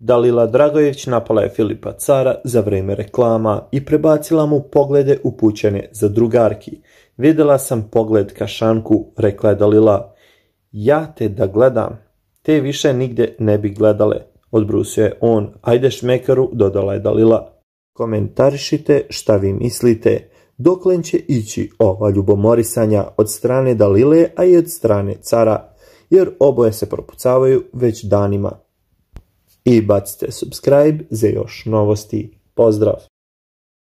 Dalila Dragojević napala je Filipa Cara za vrijeme reklama i prebacila mu poglede upućene za drugarki. Vidjela sam pogled ka šanku, rekla je Dalila. Ja te da gledam. Te više nigdje ne bi gledale, odbrusio je on. Ajde šmekaru, dodala je Dalila. Komentarišite šta vi mislite. Doklen će ići ova ljubomorisanja od strane Dalile, a i od strane cara, jer oboje se propucavaju već danima i bacite subscribe za još novosti. Pozdrav!